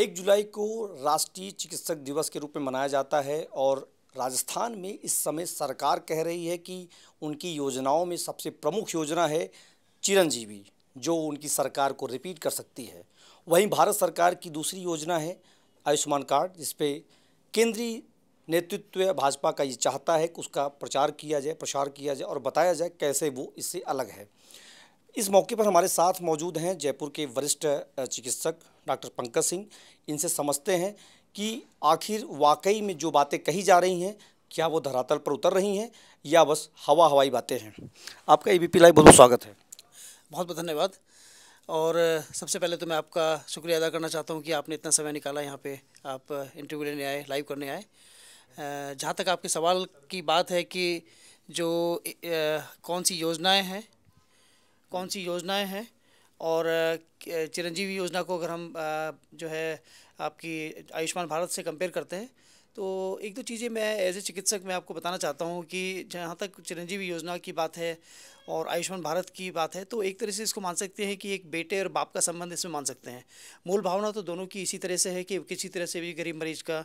एक जुलाई को राष्ट्रीय चिकित्सक दिवस के रूप में मनाया जाता है और राजस्थान में इस समय सरकार कह रही है कि उनकी योजनाओं में सबसे प्रमुख योजना है चिरंजीवी जो उनकी सरकार को रिपीट कर सकती है वहीं भारत सरकार की दूसरी योजना है आयुष्मान कार्ड जिसपे केंद्रीय नेतृत्व भाजपा का ये चाहता है कि उसका प्रचार किया जाए प्रसार किया जाए और बताया जाए कैसे वो इससे अलग है इस मौके पर हमारे साथ मौजूद हैं जयपुर के वरिष्ठ चिकित्सक डॉक्टर पंकज सिंह इनसे समझते हैं कि आखिर वाकई में जो बातें कही जा रही हैं क्या वो धरातल पर उतर रही हैं या बस हवा हवाई बातें हैं आपका ए बी पी लाइव बहुत बहुत स्वागत है बहुत बहुत धन्यवाद और सबसे पहले तो मैं आपका शुक्रिया अदा करना चाहता हूँ कि आपने इतना समय निकाला यहाँ पे आप इंटरव्यू लेने आए लाइव करने आए जहाँ तक आपके सवाल की बात है कि जो ए, ए, कौन सी योजनाएं हैं कौन सी योजनाएं हैं और चिरंजीवी योजना को अगर हम जो है आपकी आयुष्मान भारत से कंपेयर करते हैं तो एक दो चीज़ें मैं एज ए चिकित्सक मैं आपको बताना चाहता हूँ कि जहाँ तक चिरंजीवी योजना की बात है और आयुष्मान भारत की बात है तो एक तरह से इसको मान सकते हैं कि एक बेटे और बाप का संबंध इसमें मान सकते हैं मूल भावना तो दोनों की इसी तरह से है कि किसी तरह से भी गरीब मरीज का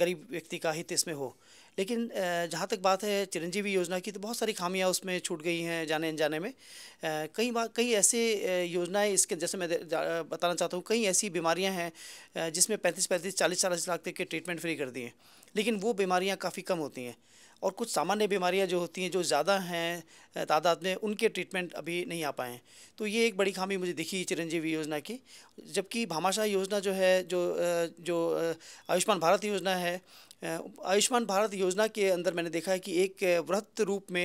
गरीब व्यक्ति का हित इसमें हो लेकिन जहाँ तक बात है चिरंजीवी योजना की तो बहुत सारी खामियाँ उसमें छूट गई हैं जाने अनजाने में कई बार कई ऐसे योजनाएँ इसके जैसे मैं बताना चाहता हूँ कई ऐसी बीमारियाँ हैं जिसमें पैंतीस पैंतीस चालीस चालीस लाख तक के ट्रीटमेंट फ्री कर दिए लेकिन वो बीमारियाँ काफ़ी कम होती हैं और कुछ सामान्य बीमारियाँ जो होती हैं जो ज़्यादा हैं तादाद में उनके ट्रीटमेंट अभी नहीं आ पाए हैं तो ये एक बड़ी खामी मुझे दिखी चिरंजीवी योजना की जबकि भामाशाह योजना जो है जो जो आयुष्मान भारत योजना है आयुष्मान भारत योजना के अंदर मैंने देखा है कि एक वृहत रूप में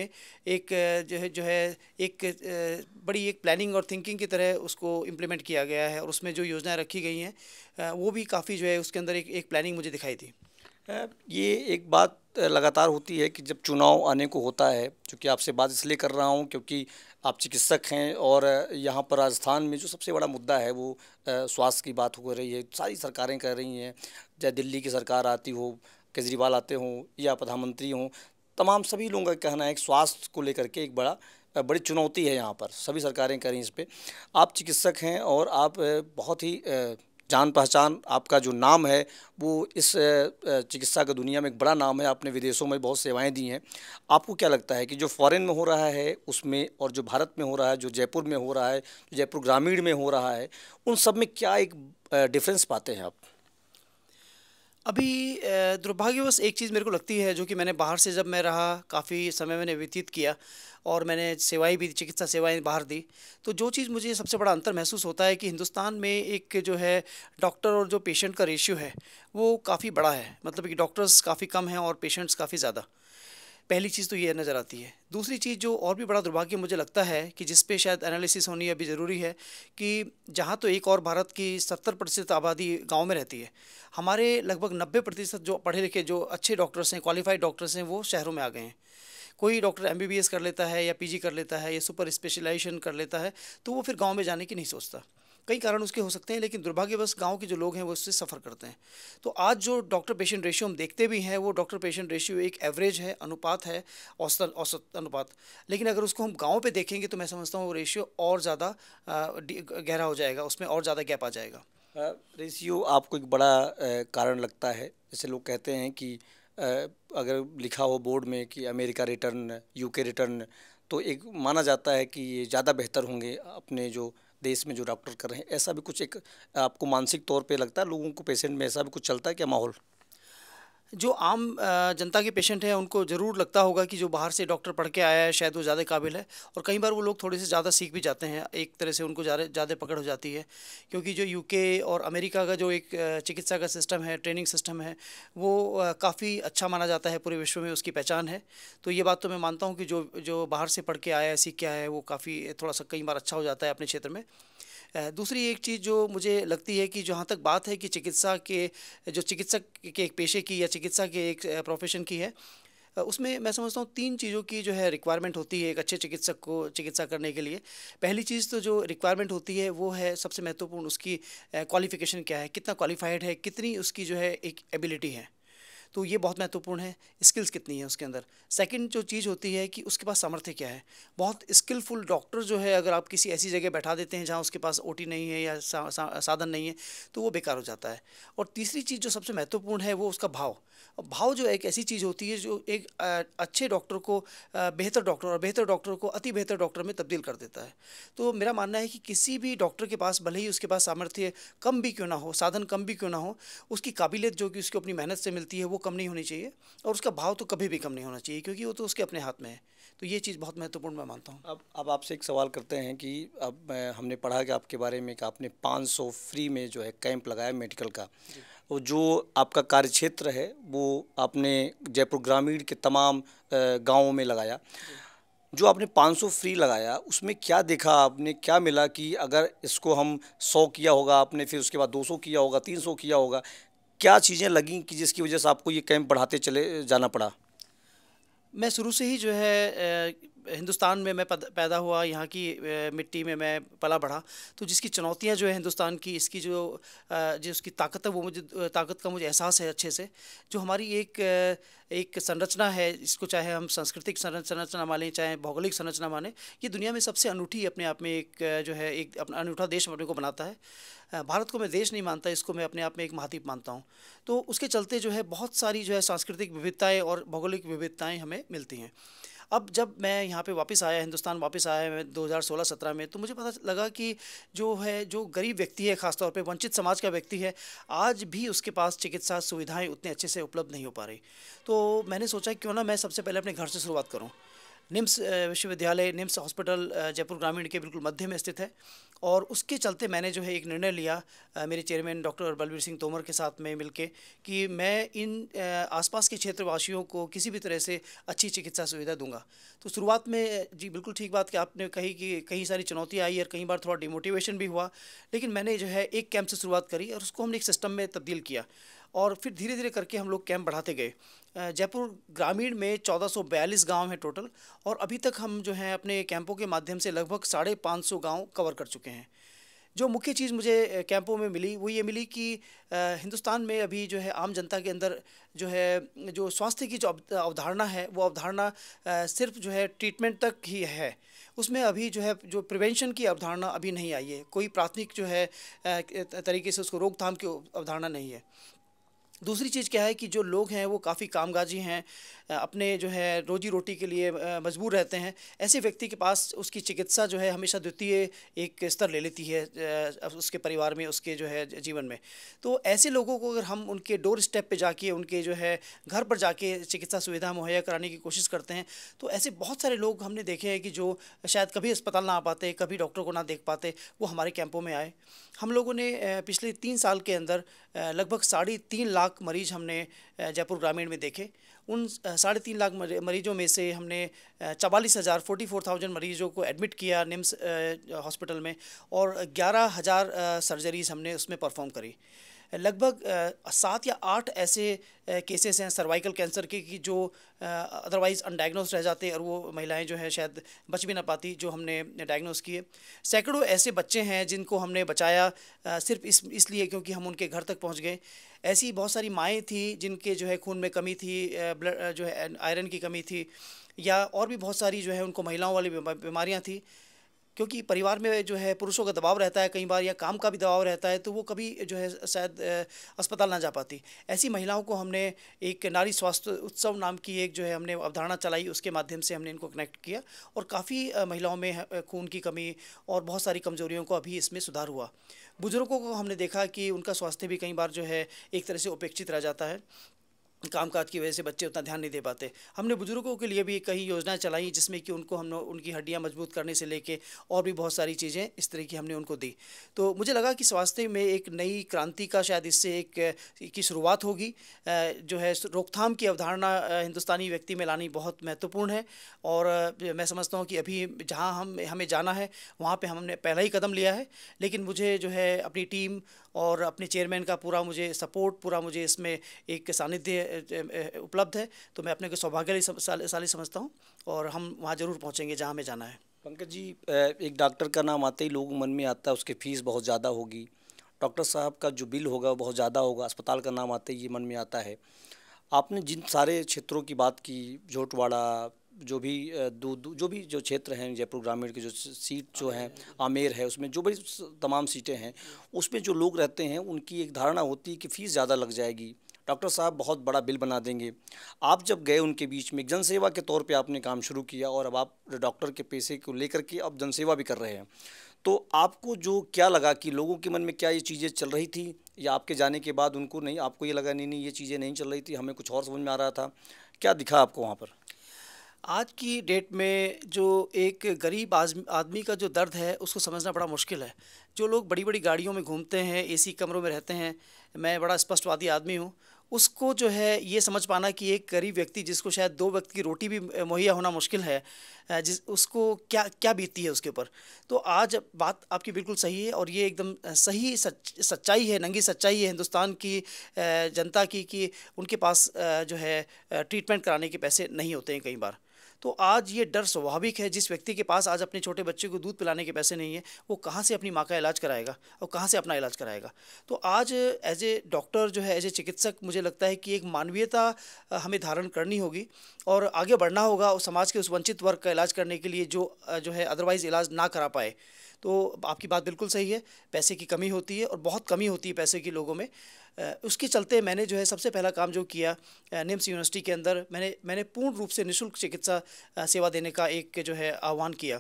एक जो है जो है एक बड़ी एक प्लानिंग और थिंकिंग की तरह उसको इम्प्लीमेंट किया गया है और उसमें जो योजनाएं रखी गई हैं वो भी काफ़ी जो है उसके अंदर एक एक प्लानिंग मुझे दिखाई थी ये एक बात लगातार होती है कि जब चुनाव आने को होता है चूँकि आपसे बात इसलिए कर रहा हूँ क्योंकि आप चिकित्सक हैं और यहाँ पर राजस्थान में जो सबसे बड़ा मुद्दा है वो स्वास्थ्य की बात हो रही है सारी सरकारें कर रही हैं चाहे दिल्ली की सरकार आती हो केजरीवाल आते हों या प्रधानमंत्री हों तमाम सभी लोगों का कहना है कि स्वास्थ्य को लेकर के एक बड़ा बड़ी चुनौती है यहाँ पर सभी सरकारें करें इस पर आप चिकित्सक हैं और आप बहुत ही जान पहचान आपका जो नाम है वो इस चिकित्सा का दुनिया में एक बड़ा नाम है आपने विदेशों में बहुत सेवाएं दी हैं आपको क्या लगता है कि जो फॉरेन में हो रहा है उसमें और जो भारत में हो रहा है जो जयपुर में हो रहा है जयपुर ग्रामीण में हो रहा है उन सब में क्या एक डिफरेंस पाते हैं आप अभी दुर्भाग्यवश एक चीज़ मेरे को लगती है जो कि मैंने बाहर से जब मैं रहा काफ़ी समय मैंने व्यतीत किया और मैंने सेवाएं भी चिकित्सा सेवाएं बाहर दी तो जो चीज़ मुझे सबसे बड़ा अंतर महसूस होता है कि हिंदुस्तान में एक जो है डॉक्टर और जो पेशेंट का रेशियो है वो काफ़ी बड़ा है मतलब कि डॉक्टर्स काफ़ी कम हैं और पेशेंट्स काफ़ी ज़्यादा पहली चीज़ तो ये नज़र आती है दूसरी चीज़ जो और भी बड़ा दुर्भाग्य मुझे लगता है कि जिस पे शायद एनालिसिस होनी अभी ज़रूरी है कि जहाँ तो एक और भारत की सत्तर प्रतिशत आबादी गांव में रहती है हमारे लगभग नब्बे प्रतिशत जो पढ़े लिखे जो अच्छे डॉक्टर्स हैं क्वालिफाइड डॉक्टर्स हैं वो शहरों में आ गए हैं कोई डॉक्टर एम कर लेता है या पी कर लेता है या सुपर स्पेशलाइजेशन कर लेता है तो वो फिर गाँव में जाने की नहीं सोचता कई कारण उसके हो सकते हैं लेकिन दुर्भाग्यवश गांव के जो लोग हैं वो इससे सफ़र करते हैं तो आज जो डॉक्टर पेशेंट रेशियो हम देखते भी हैं वो डॉक्टर पेशेंट रेशियो एक एवरेज है अनुपात है औसत औसत अनुपात लेकिन अगर उसको हम गाँव पर देखेंगे तो मैं समझता हूँ वो रेशियो और ज़्यादा गहरा हो जाएगा उसमें और ज़्यादा गैप आ जाएगा रेशियो आपको एक बड़ा कारण लगता है जैसे लोग कहते हैं कि अगर लिखा हो बोर्ड में कि अमेरिका रिटर्न यूके रिटर्न तो एक माना जाता है कि ये ज़्यादा बेहतर होंगे अपने जो देश में जो डॉक्टर कर रहे हैं ऐसा भी कुछ एक आपको मानसिक तौर पे लगता है लोगों को पेशेंट में ऐसा भी कुछ चलता है क्या माहौल जो आम जनता के पेशेंट हैं उनको ज़रूर लगता होगा कि जो बाहर से डॉक्टर पढ़ के आया है शायद वो ज़्यादा काबिल है और कई बार वो लोग थोड़े से ज़्यादा सीख भी जाते हैं एक तरह से उनको ज़्यादा पकड़ हो जाती है क्योंकि जो यूके और अमेरिका का जो एक चिकित्सा का सिस्टम है ट्रेनिंग सिस्टम है वो काफ़ी अच्छा माना जाता है पूरे विश्व में उसकी पहचान है तो ये बात तो मैं मानता हूँ कि जो जो बाहर से पढ़ के आया है सीख के आया है वो काफ़ी थोड़ा सा कई बार अच्छा हो जाता है अपने क्षेत्र में दूसरी एक चीज़ जो मुझे लगती है कि जहाँ तक बात है कि चिकित्सा के जो चिकित्सक के एक पेशे की या चिकित्सा के एक प्रोफेशन की है उसमें मैं समझता हूँ तीन चीज़ों की जो है रिक्वायरमेंट होती है एक अच्छे चिकित्सक को चिकित्सा करने के लिए पहली चीज़ तो जो रिक्वायरमेंट होती है वो है सबसे महत्वपूर्ण उसकी क्वालिफ़िकेशन क्या है कितना क्वालिफाइड है कितनी उसकी जो है एक एबिलिटी है तो ये बहुत महत्वपूर्ण है स्किल्स कितनी है उसके अंदर सेकंड जो चीज़ होती है कि उसके पास सामर्थ्य क्या है बहुत स्किलफुल डॉक्टर जो है अगर आप किसी ऐसी जगह बैठा देते हैं जहाँ उसके पास ओ नहीं है या सा, सा, साधन नहीं है तो वो बेकार हो जाता है और तीसरी चीज़ जो सबसे महत्वपूर्ण है वो उसका भाव भाव जो है एक ऐसी चीज़ होती है जो एक अच्छे डॉक्टर को बेहतर डॉक्टर और बेहतर डॉक्टर को अति बेहतर डॉक्टर में तब्दील कर देता है तो मेरा मानना है कि किसी भी डॉक्टर के पास भले ही उसके पास सामर्थ्य कम भी क्यों ना हो साधन कम भी क्यों ना हो उसकी काबिलियत जो कि उसको अपनी मेहनत से मिलती है वो कम नहीं होनी चाहिए और उसका भाव तो कभी भी कम नहीं होना चाहिए क्योंकि वो तो उसके अपने हाथ में है तो ये चीज़ बहुत महत्वपूर्ण मैं मानता हूँ अब अब आपसे एक सवाल करते हैं कि अब हमने पढ़ा कि आपके बारे में कि आपने 500 फ्री में जो है कैंप लगाया मेडिकल का जो आपका कार्य क्षेत्र है वो आपने जयपुर ग्रामीण के तमाम गाँवों में लगाया जो आपने 500 फ्री लगाया उसमें क्या देखा आपने क्या मिला कि अगर इसको हम 100 किया होगा आपने फिर उसके बाद 200 किया होगा 300 किया होगा क्या चीज़ें लगी कि जिसकी वजह से आपको ये कैंप बढ़ाते चले जाना पड़ा मैं शुरू से ही जो है हिंदुस्तान में मैं पैदा हुआ यहाँ की मिट्टी में मैं पला बढ़ा तो जिसकी चुनौतियाँ जो है हिंदुस्तान की इसकी जो जो उसकी ताकत है वो मुझे ताकत का मुझे एहसास है अच्छे से जो हमारी एक एक संरचना है इसको चाहे हम सांस्कृतिक संरचना माने चाहे भौगोलिक संरचना माने ये दुनिया में सबसे अनूठी अपने आप में एक जो है एक अपना अनूठा देश अपने को बनाता है भारत को मैं देश नहीं मानता इसको मैं अपने आप में एक महाद्वीप मानता हूँ तो उसके चलते जो है बहुत सारी जो है सांस्कृतिक विविधताएँ और भौगोलिक विविधताएँ हमें मिलती हैं अब जब मैं यहाँ पे वापस आया हिंदुस्तान वापस आया है मैं दो हज़ार में तो मुझे पता लगा कि जो है जो गरीब व्यक्ति है खासतौर पर वंचित समाज का व्यक्ति है आज भी उसके पास चिकित्सा सुविधाएँ उतने अच्छे से उपलब्ध नहीं हो पा रही तो मैंने सोचा क्यों ना मैं सबसे पहले अपने घर से शुरुआत करूँ निम्स विश्वविद्यालय निम्स हॉस्पिटल जयपुर ग्रामीण के बिल्कुल मध्य में स्थित है और उसके चलते मैंने जो है एक निर्णय लिया मेरे चेयरमैन डॉक्टर बलबीर सिंह तोमर के साथ में मिलके कि मैं इन आसपास के क्षेत्रवासियों को किसी भी तरह से अच्छी चिकित्सा सुविधा दूंगा तो शुरुआत में जी बिल्कुल ठीक बात कि आपने कही कि कई सारी चुनौतियाँ आई और कई बार थोड़ा डिमोटिवेशन भी हुआ लेकिन मैंने जो है एक कैंप से शुरुआत करी और उसको हमने एक सिस्टम में तब्दील किया और फिर धीरे धीरे करके हम लोग कैंप बढ़ाते गए जयपुर ग्रामीण में 1442 गांव हैं टोटल और अभी तक हम जो हैं अपने कैंपों के माध्यम से लगभग साढ़े पाँच सौ गाँव कवर कर चुके हैं जो मुख्य चीज़ मुझे कैंपों में मिली वो ये मिली कि हिंदुस्तान में अभी जो है आम जनता के अंदर जो है जो स्वास्थ्य की जो अवधारणा है वो अवधारणा सिर्फ जो है ट्रीटमेंट तक ही है उसमें अभी जो है जो प्रिवेंशन की अवधारणा अभी नहीं आई है कोई प्राथमिक जो है तरीके से उसको रोकथाम की अवधारणा नहीं है दूसरी चीज़ क्या है कि जो लोग हैं वो काफ़ी कामकाजी हैं अपने जो है रोजी रोटी के लिए मजबूर रहते हैं ऐसे व्यक्ति के पास उसकी चिकित्सा जो है हमेशा द्वितीय एक स्तर ले लेती है उसके परिवार में उसके जो है जीवन में तो ऐसे लोगों को अगर हम उनके डोर स्टेप पर जाके उनके जो है घर पर जाके चिकित्सा सुविधा मुहैया कराने की कोशिश करते हैं तो ऐसे बहुत सारे लोग हमने देखे हैं कि जो शायद कभी अस्पताल ना आ पाते कभी डॉक्टर को ना देख पाते वो हमारे कैंपों में आए हम लोगों ने पिछले तीन साल के अंदर लगभग साढ़े तीन लाख मरीज हमने जयपुर ग्रामीण में देखे उन साढ़े तीन लाख मरीजों में से हमने चवालीस हज़ार फोर्टी फोर थाउजेंड मरीजों को एडमिट किया निम्स हॉस्पिटल में और ग्यारह हज़ार सर्जरीज़ हमने उसमें परफॉर्म करी लगभग सात या आठ ऐसे केसेस हैं सर्वाइकल कैंसर के कि जो अदरवाइज़ अनडायग्नोस रह जाते और वो महिलाएं जो हैं शायद बच भी ना पाती जो हमने डायग्नोस किए सैकड़ों ऐसे बच्चे हैं जिनको हमने बचाया सिर्फ इस इसलिए क्योंकि हम उनके घर तक पहुँच गए ऐसी बहुत सारी माएँ थी जिनके जो है खून में कमी थी ब्लड जो है आयरन की कमी थी या और भी बहुत सारी जो है उनको महिलाओं वाली बीमारियाँ थी क्योंकि परिवार में जो है पुरुषों का दबाव रहता है कई बार या काम का भी दबाव रहता है तो वो कभी जो है शायद अस्पताल ना जा पाती ऐसी महिलाओं को हमने एक नारी स्वास्थ्य उत्सव नाम की एक जो है हमने अवधारणा चलाई उसके माध्यम से हमने इनको कनेक्ट किया और काफ़ी महिलाओं में खून की कमी और बहुत सारी कमजोरियों को अभी इसमें सुधार हुआ बुज़ुर्गों को हमने देखा कि उनका स्वास्थ्य भी कई बार जो है एक तरह से उपेक्षित रह जाता है कामकाज की वजह से बच्चे उतना ध्यान नहीं दे पाते हमने बुज़ुर्गों के लिए भी कई योजनाएं चलाई जिसमें कि उनको हम उनकी हड्डियां मजबूत करने से लेके और भी बहुत सारी चीज़ें इस तरह की हमने उनको दी तो मुझे लगा कि स्वास्थ्य में एक नई क्रांति का शायद इससे एक की शुरुआत होगी जो है रोकथाम की अवधारणा हिंदुस्तानी व्यक्ति में लानी बहुत महत्वपूर्ण है और मैं समझता हूँ कि अभी जहाँ हम हमें जाना है वहाँ पर हमने पहला ही कदम लिया है लेकिन मुझे जो है अपनी टीम और अपने चेयरमैन का पूरा मुझे सपोर्ट पूरा मुझे इसमें एक सानिध्य उपलब्ध है तो मैं अपने को सौभाग्यशाली साली समझता हूँ और हम वहाँ ज़रूर पहुँचेंगे जहाँ हमें जाना है पंकज जी एक डॉक्टर का नाम आते ही लोग मन में आता है उसकी फ़ीस बहुत ज़्यादा होगी डॉक्टर साहब का जो बिल होगा बहुत ज़्यादा होगा अस्पताल का नाम आते ही ये मन में आता है आपने जिन सारे क्षेत्रों की बात की झोटवाड़ा जो भी दो जो भी जो क्षेत्र हैं जयपुर ग्रामीण की जो सीट जो है आमेर है उसमें जो भी तमाम सीटें हैं उसमें जो लोग रहते हैं उनकी एक धारणा होती है कि फ़ीस ज़्यादा लग जाएगी डॉक्टर साहब बहुत बड़ा बिल बना देंगे आप जब गए उनके बीच में जनसेवा के तौर पे आपने काम शुरू किया और अब आप डॉक्टर के पैसे को लेकर के अब जनसेवा भी कर रहे हैं तो आपको जो क्या लगा कि लोगों के मन में क्या ये चीज़ें चल रही थी या आपके जाने के बाद उनको नहीं आपको ये लगा नहीं नहीं ये चीज़ें नहीं चल रही थी हमें कुछ और समझ में आ रहा था क्या दिखा आपको वहाँ पर आज की डेट में जो एक गरीब आदमी का जो दर्द है उसको समझना बड़ा मुश्किल है जो लोग बड़ी बड़ी गाड़ियों में घूमते हैं एसी कमरों में रहते हैं मैं बड़ा स्पष्टवादी आदमी हूँ उसको जो है ये समझ पाना कि एक गरीब व्यक्ति जिसको शायद दो व्यक्ति की रोटी भी मुहैया होना मुश्किल है जिस उसको क्या क्या बीतती है उसके ऊपर तो आज बात आपकी बिल्कुल सही है और ये एकदम सही सच सच्चाई है नंगी सच्चाई है हिंदुस्तान की जनता की कि उनके पास जो है ट्रीटमेंट कराने के पैसे नहीं होते हैं कई बार तो आज ये डर स्वाभाविक है जिस व्यक्ति के पास आज अपने छोटे बच्चे को दूध पिलाने के पैसे नहीं है वो कहाँ से अपनी माँ का इलाज कराएगा और कहाँ से अपना इलाज कराएगा तो आज एज ए डॉक्टर जो है एज ए चिकित्सक मुझे लगता है कि एक मानवीयता हमें धारण करनी होगी और आगे बढ़ना होगा और समाज के उस वंचित वर्ग का इलाज करने के लिए जो जो है अदरवाइज़ इलाज ना करा पाए तो आपकी बात बिल्कुल सही है पैसे की कमी होती है और बहुत कमी होती है पैसे की लोगों में उसके चलते मैंने जो है सबसे पहला काम जो किया निम्स यूनिवर्सिटी के अंदर मैंने मैंने पूर्ण रूप से निःशुल्क चिकित्सा सेवा देने का एक जो है आह्वान किया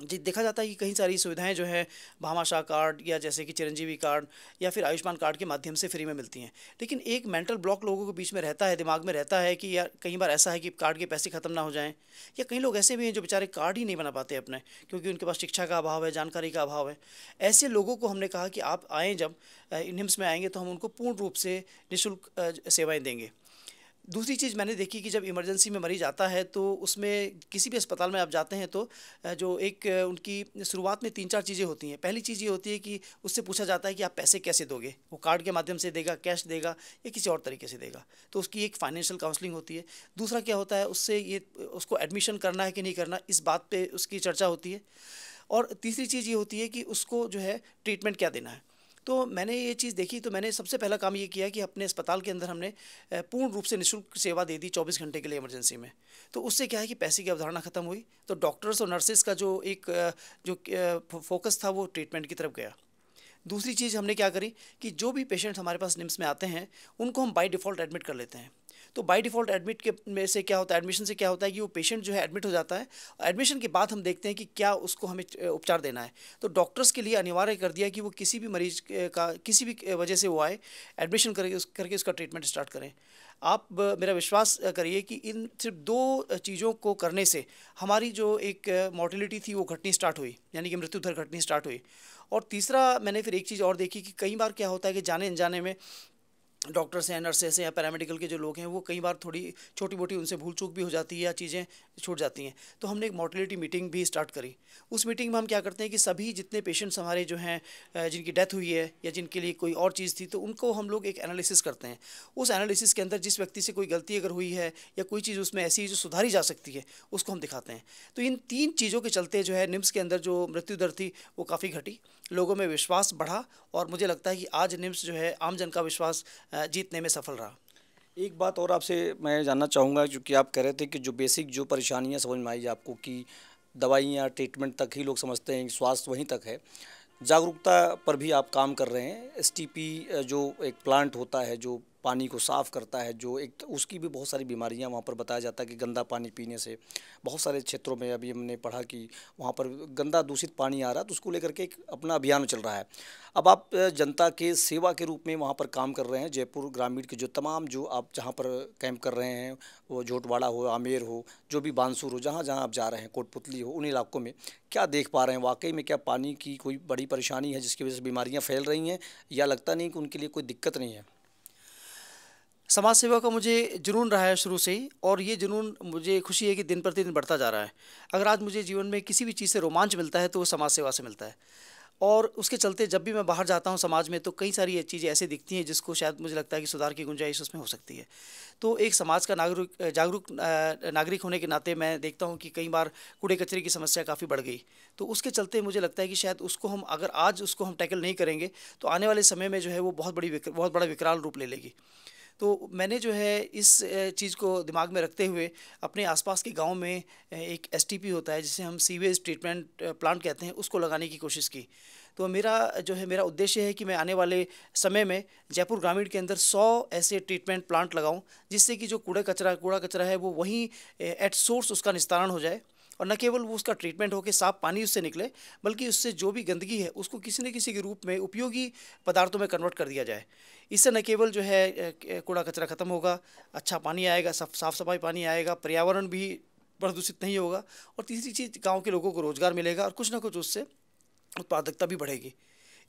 जी देखा जाता है कि कई सारी सुविधाएं जो है भामाशाह कार्ड या जैसे कि चिरंजीवी कार्ड या फिर आयुष्मान कार्ड के माध्यम से फ्री में मिलती हैं लेकिन एक मेंटल ब्लॉक लोगों के बीच में रहता है दिमाग में रहता है कि यार कई बार ऐसा है कि कार्ड के पैसे ख़त्म ना हो जाएं या कई लोग ऐसे भी हैं जो बेचारे कार्ड ही नहीं बना पाते अपने क्योंकि उनके पास शिक्षा का अभाव है जानकारी का अभाव है ऐसे लोगों को हमने कहा कि आप आएँ जब इन में आएंगे तो हम उनको पूर्ण रूप से निःशुल्क सेवाएँ देंगे दूसरी चीज़ मैंने देखी कि जब इमरजेंसी में मरीज आता है तो उसमें किसी भी अस्पताल में आप जाते हैं तो जो एक उनकी शुरुआत में तीन चार चीज़ें होती हैं पहली चीज़ ये होती है कि उससे पूछा जाता है कि आप पैसे कैसे दोगे वो कार्ड के माध्यम से देगा कैश देगा या किसी और तरीके से देगा तो उसकी एक फाइनेंशियल काउंसलिंग होती है दूसरा क्या होता है उससे ये उसको एडमिशन करना है कि नहीं करना इस बात पर उसकी चर्चा होती है और तीसरी चीज़ ये होती है कि उसको जो है ट्रीटमेंट क्या देना है तो मैंने ये चीज़ देखी तो मैंने सबसे पहला काम ये किया कि अपने अस्पताल के अंदर हमने पूर्ण रूप से निःशुल्क सेवा दे दी चौबीस घंटे के लिए इमरजेंसी में तो उससे क्या है कि पैसे की अवधारणा खत्म हुई तो डॉक्टर्स और नर्सेस का जो एक जो फोकस था वो ट्रीटमेंट की तरफ गया दूसरी चीज़ हमने क्या करी कि जो भी पेशेंट्स हमारे पास निम्स में आते हैं उनको हम बाई डिफ़ॉल्ट एडमिट कर लेते हैं तो बाय डिफ़ॉल्ट एडमिट के में से क्या होता है एडमिशन से क्या होता है कि वो पेशेंट जो है एडमिट हो जाता है एडमिशन के बाद हम देखते हैं कि क्या उसको हमें उपचार देना है तो डॉक्टर्स के लिए अनिवार्य कर दिया कि वो किसी भी मरीज का किसी भी वजह से वो आए एडमिशन करके उस करके उसका ट्रीटमेंट स्टार्ट करें आप मेरा विश्वास करिए कि इन सिर्फ दो चीज़ों को करने से हमारी जो एक मोर्टिलिटी थी वो घटनी स्टार्ट हुई यानी कि मृत्यु दर घटनी स्टार्ट हुई और तीसरा मैंने फिर एक चीज़ और देखी कि कई बार क्या होता है कि जाने अनजाने में डॉक्टर्स हैं नर्सेस हैं या पैरामेडिकल के जो लोग हैं वो कई बार थोड़ी छोटी मोटी उनसे भूल चूक भी हो जाती है या चीज़ें छूट जाती हैं तो हमने एक मोटिलिटी मीटिंग भी स्टार्ट करी उस मीटिंग में हम क्या करते हैं कि सभी जितने पेशेंट्स हमारे जो हैं जिनकी डेथ हुई है या जिनके लिए कोई और चीज़ थी तो उनको हम लोग एक एनालिसिस करते हैं उस एनालिसिस के अंदर जिस व्यक्ति से कोई गलती अगर हुई है या कोई चीज़ उसमें ऐसी जो सुधारी जा सकती है उसको हम दिखाते हैं तो इन तीन चीज़ों के चलते जो है निम्स के अंदर जो मृत्यु दर थी वो काफ़ी घटी लोगों में विश्वास बढ़ा और मुझे लगता है कि आज निम्स जो है आमजन का विश्वास जीतने में सफल रहा एक बात और आपसे मैं जानना चाहूँगा क्योंकि आप कह रहे थे कि जो बेसिक जो परेशानियाँ समझ में आई आपको कि दवाइयाँ ट्रीटमेंट तक ही लोग समझते हैं स्वास्थ्य वहीं तक है जागरूकता पर भी आप काम कर रहे हैं एसटीपी जो एक प्लांट होता है जो पानी को साफ़ करता है जो एक उसकी भी बहुत सारी बीमारियां वहाँ पर बताया जाता है कि गंदा पानी पीने से बहुत सारे क्षेत्रों में अभी हमने पढ़ा कि वहाँ पर गंदा दूषित पानी आ रहा है तो उसको लेकर के एक अपना अभियान चल रहा है अब आप जनता के सेवा के रूप में वहाँ पर काम कर रहे हैं जयपुर ग्रामीण के जो तमाम जो आप जहाँ पर कैंप कर रहे हैं वो झोटवाड़ा हो आमेर हो जो भी बानसूर हो जहाँ जहाँ आप जा रहे हैं कोटपुतली हो उन इलाकों में क्या देख पा रहे हैं वाकई में क्या पानी की कोई बड़ी परेशानी है जिसकी वजह से बीमारियाँ फैल रही हैं या लगता नहीं कि उनके लिए कोई दिक्कत नहीं है समाज सेवा का मुझे जुनून रहा है शुरू से ही और ये जुनून मुझे खुशी है कि दिन प्रतिदिन बढ़ता जा रहा है अगर आज मुझे जीवन में किसी भी चीज़ से रोमांच मिलता है तो वो समाज सेवा से मिलता है और उसके चलते जब भी मैं बाहर जाता हूँ समाज में तो कई सारी चीज़ें ऐसे दिखती हैं जिसको शायद मुझे लगता है कि सुधार की गुंजाइश उसमें हो सकती है तो एक समाज का नागरिक जागरूक नागरिक होने के नाते मैं देखता हूँ कि कई बार कूड़े कचरे की समस्या काफ़ी बढ़ गई तो उसके चलते मुझे लगता है कि शायद उसको हम अगर आज उसको हम टैकल नहीं करेंगे तो आने वाले समय में जो है वो बहुत बड़ी बहुत बड़ा विकराल रूप ले लेगी तो मैंने जो है इस चीज़ को दिमाग में रखते हुए अपने आसपास के गाँव में एक एस होता है जिसे हम सीवेज ट्रीटमेंट प्लांट कहते हैं उसको लगाने की कोशिश की तो मेरा जो है मेरा उद्देश्य है कि मैं आने वाले समय में जयपुर ग्रामीण के अंदर 100 ऐसे ट्रीटमेंट प्लांट लगाऊं जिससे कि जो कूड़ा कचरा कूड़ा कचरा है वो वहीं एट सोर्स उसका निस्तारण हो जाए और न केवल वो उसका ट्रीटमेंट होकर साफ पानी उससे निकले बल्कि उससे जो भी गंदगी है उसको किसी न किसी के रूप में उपयोगी पदार्थों में कन्वर्ट कर दिया जाए इससे न केवल जो है कूड़ा कचरा ख़त्म होगा अच्छा पानी आएगा साफ साफ सफाई पानी आएगा पर्यावरण भी प्रदूषित नहीं होगा और तीसरी चीज़ गाँव के लोगों को रोज़गार मिलेगा और कुछ ना कुछ उससे उत्पादकता भी बढ़ेगी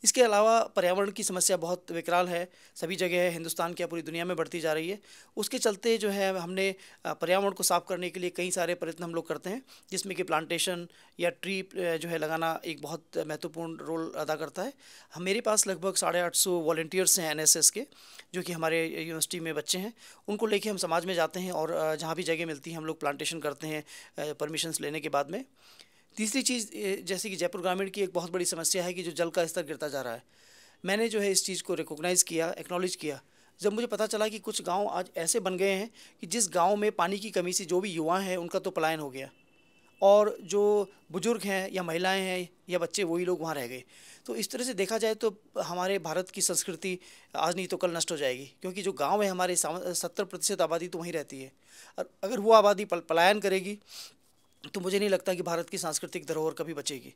इसके अलावा पर्यावरण की समस्या बहुत विकराल है सभी जगह हिंदुस्तान क्या पूरी दुनिया में बढ़ती जा रही है उसके चलते जो है हमने पर्यावरण को साफ़ करने के लिए कई सारे प्रयत्न हम लोग करते हैं जिसमें कि प्लांटेशन या ट्री जो है लगाना एक बहुत महत्वपूर्ण रोल अदा करता है हम मेरे पास लगभग साढ़े आठ सौ वॉल्टियर्स हैं एन के जो कि हमारे यूनिवर्सिटी में बच्चे हैं उनको लेके हम समाज में जाते हैं और जहाँ भी जगह मिलती है हम लोग प्लांटेशन करते हैं परमिशंस लेने के बाद में तीसरी चीज़ जैसे कि जयपुर ग्रामीण की एक बहुत बड़ी समस्या है कि जो जल का स्तर गिरता जा रहा है मैंने जो है इस चीज़ को रिकोगनाइज़ किया एक्नॉलेज किया जब मुझे पता चला कि कुछ गांव आज ऐसे बन गए हैं कि जिस गांव में पानी की कमी से जो भी युवा हैं उनका तो पलायन हो गया और जो बुज़ुर्ग हैं या महिलाएं हैं या बच्चे वही लोग वहाँ रह गए तो इस तरह से देखा जाए तो हमारे भारत की संस्कृति आज नहीं तो कल नष्ट हो जाएगी क्योंकि जो गांव है हमारे सत्तर प्रतिशत आबादी तो वहीं रहती है और अगर वो आबादी पलायन करेगी तो मुझे नहीं लगता कि भारत की सांस्कृतिक धरोहर कभी बचेगी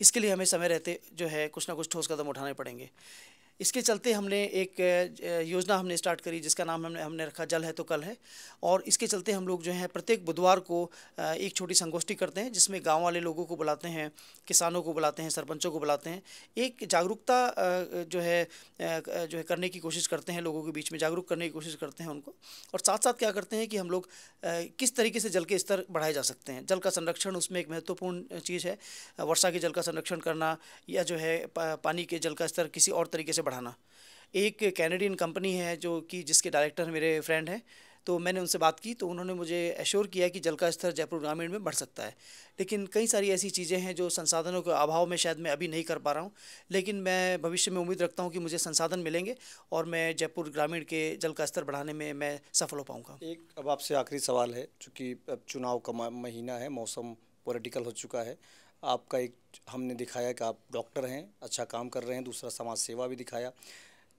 इसके लिए हमें समय रहते जो है कुछ ना कुछ ठोस कदम उठाने पड़ेंगे इसके चलते हमने एक योजना हमने स्टार्ट करी जिसका नाम हमने हमने रखा जल है तो कल है और इसके चलते हम लोग जो है प्रत्येक बुधवार को एक छोटी संगोष्ठी करते हैं जिसमें गाँव वाले लोगों को बुलाते हैं किसानों को बुलाते हैं सरपंचों को बुलाते हैं एक जागरूकता जो है जो है करने की कोशिश करते हैं लोगों के बीच में जागरूक करने की कोशिश करते हैं उनको और साथ साथ क्या करते हैं कि हम लोग किस तरीके से जल के स्तर बढ़ाए जा सकते हैं जल का संरक्षण उसमें एक महत्वपूर्ण चीज़ है वर्षा के जल का संरक्षण करना या जो है पानी के जल का स्तर किसी और तरीके से बढ़ा पढ़ाना एक कैनेडियन कंपनी है जो कि जिसके डायरेक्टर मेरे फ्रेंड हैं तो मैंने उनसे बात की तो उन्होंने मुझे एश्योर किया कि जल का स्तर जयपुर ग्रामीण में बढ़ सकता है लेकिन कई सारी ऐसी चीज़ें हैं जो संसाधनों के अभाव में शायद मैं अभी नहीं कर पा रहा हूँ लेकिन मैं भविष्य में उम्मीद रखता हूँ कि मुझे संसाधन मिलेंगे और मैं जयपुर ग्रामीण के जल का स्तर बढ़ाने में मैं सफल हो पाऊँगा एक अब आपसे आखिरी सवाल है चूँकि अब चुनाव का महीना है मौसम पोलिटिकल हो चुका है आपका एक हमने दिखाया कि आप डॉक्टर हैं अच्छा काम कर रहे हैं दूसरा समाज सेवा भी दिखाया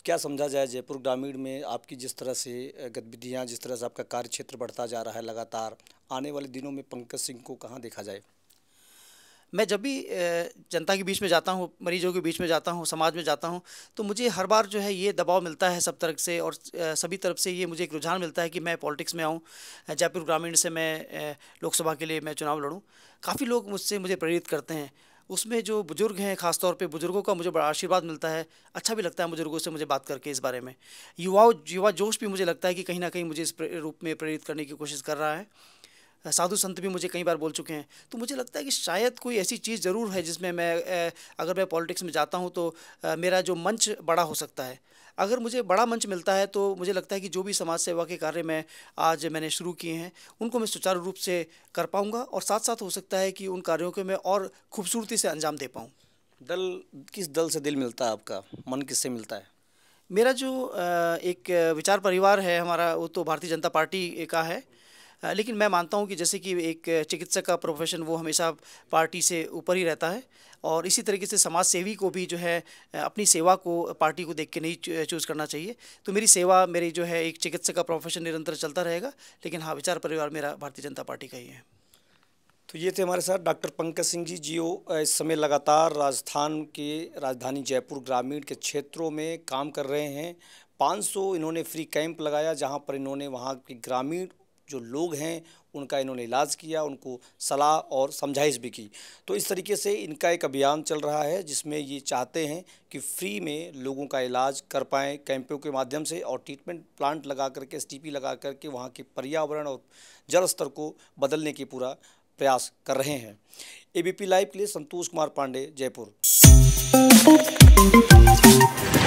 क्या समझा जाए जयपुर ग्रामीण में आपकी जिस तरह से गतिविधियाँ जिस तरह से आपका कार्य क्षेत्र बढ़ता जा रहा है लगातार आने वाले दिनों में पंकज सिंह को कहाँ देखा जाए मैं जब भी जनता के बीच में जाता हूँ मरीजों के बीच में जाता हूँ समाज में जाता हूँ तो मुझे हर बार जो है ये दबाव मिलता है सब तरफ से और सभी तरफ से ये मुझे एक रुझान मिलता है कि मैं पॉलिटिक्स में आऊँ जयपुर ग्रामीण से मैं लोकसभा के लिए मैं चुनाव लड़ूँ काफ़ी लोग मुझसे मुझे प्रेरित करते हैं उसमें जो बुज़ुर्ग हैं खासतौर पे बुज़ुर्गों का मुझे बड़ा आशीर्वाद मिलता है अच्छा भी लगता है बुज़ुर्गों से मुझे बात करके इस बारे में युवाओं युवा जोश भी मुझे लगता है कि कहीं ना कहीं मुझे इस रूप में प्रेरित करने की कोशिश कर रहा है साधु संत भी मुझे कई बार बोल चुके हैं तो मुझे लगता है कि शायद कोई ऐसी चीज़ ज़रूर है जिसमें मैं अगर मैं पॉलिटिक्स में जाता हूँ तो मेरा जो मंच बड़ा हो सकता है अगर मुझे बड़ा मंच मिलता है तो मुझे लगता है कि जो भी समाज सेवा के कार्य मैं आज मैंने शुरू किए हैं उनको मैं सुचारू रूप से कर पाऊँगा और साथ साथ हो सकता है कि उन कार्यों को मैं और खूबसूरती से अंजाम दे पाऊँ दल किस दल से दिल मिलता है आपका मन किससे मिलता है मेरा जो एक विचार परिवार है हमारा वो तो भारतीय जनता पार्टी का है लेकिन मैं मानता हूँ कि जैसे कि एक चिकित्सक का प्रोफेशन वो हमेशा पार्टी से ऊपर ही रहता है और इसी तरीके से समाज सेवी को भी जो है अपनी सेवा को पार्टी को देख के नहीं चूज़ करना चाहिए तो मेरी सेवा मेरी जो है एक चिकित्सक का प्रोफेशन निरंतर चलता रहेगा लेकिन हाँ विचार परिवार मेरा भारतीय जनता पार्टी का ही है तो ये थे हमारे साथ डॉक्टर पंकज सिंह जी जियो इस समय लगातार राजस्थान के राजधानी जयपुर ग्रामीण के क्षेत्रों में काम कर रहे हैं 500 इन्होंने फ्री कैंप लगाया जहां पर इन्होंने वहां के ग्रामीण जो लोग हैं उनका इन्होंने इलाज किया उनको सलाह और समझाइश भी की तो इस तरीके से इनका एक अभियान चल रहा है जिसमें ये चाहते हैं कि फ्री में लोगों का इलाज कर पाएँ कैंपों के माध्यम से और ट्रीटमेंट प्लांट लगा करके एस लगा करके वहाँ के पर्यावरण और जल स्तर को बदलने की पूरा प्रयास कर रहे हैं एबीपी लाइव के लिए संतोष कुमार पांडे जयपुर